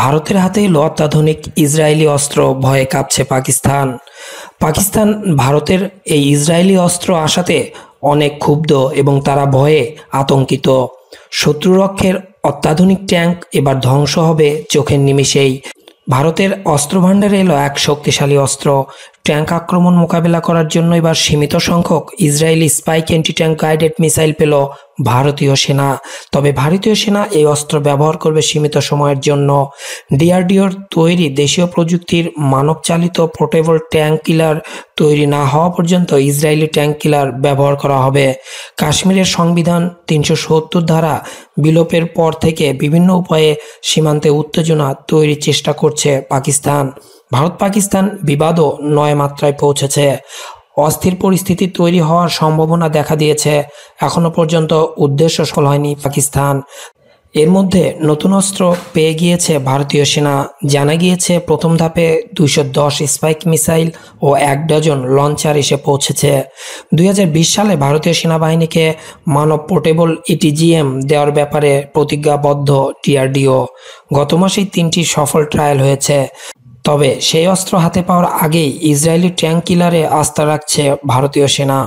ভারতের হাতে এলো অত্যাধুনিক ইসরায়েলি অস্ত্র ভয়ে কাঁপছে পাকিস্তান পাকিস্তান ভারতের এই ইসরায়েলি অস্ত্র আসাতে অনেক ক্ষুব্ধ এবং তারা ভয়ে আতঙ্কিত শত্রুরক্ষের অত্যাধুনিক ট্যাঙ্ক এবার ধ্বংস হবে চোখের নিমিষেই ভারতের অস্ত্রভাণ্ডারে এলো এক শক্তিশালী অস্ত্র ট্যাঙ্ক আক্রমণ মোকাবেলা করার জন্য এবার সীমিত সংখ্যক Israeli Spike anti tank guided missile পেল ভারতীয় সেনা তবে ভারতীয় সেনা এই অস্ত্র ব্যবহার করবে সীমিত সময়ের জন্য ডিআরডিওর তৈরি দেশীয় প্রযুক্তির মানবচালিত পোর্টেবল ট্যাঙ্ক কিলার তৈরি না হওয়া পর্যন্ত ইসরায়েলি ট্যাঙ্ক কিলার ব্যবহার করা হবে কাশ্মীরের সংবিধান তিনশো সত্তর ধারা বিলোপের পর থেকে বিভিন্ন উপায়ে সীমান্তে উত্তেজনা তৈরির চেষ্টা করছে পাকিস্তান ভারত পাকিস্তান বিবাদও নয় মাত্রায় পৌঁছেছে অস্থির পরিস্থিতি তৈরি হওয়ার সম্ভাবনা দেখা দিয়েছে এখনো পর্যন্ত উদ্দেশ্য সফল হয়নি পাকিস্তান এর মধ্যে নতুন অস্ত্র পেয়ে গিয়েছে ভারতীয় সেনা জানা গিয়েছে প্রথম ধাপে দুইশো দশ স্পাইক মিসাইল ও এক ডজন লঞ্চার এসে পৌঁছেছে দুই সালে ভারতীয় সেনাবাহিনীকে মানব পোর্টেবল ইটিজিএম দেওয়ার ব্যাপারে প্রতিজ্ঞাবদ্ধ টিআরডিও গত মাসেই তিনটি সফল ট্রায়াল হয়েছে তবে সেই অস্ত্র হাতে পাওয়ার আগেই ইসরায়েলি ট্যাঙ্ক কিলারে আস্থা রাখছে ভারতীয় সেনা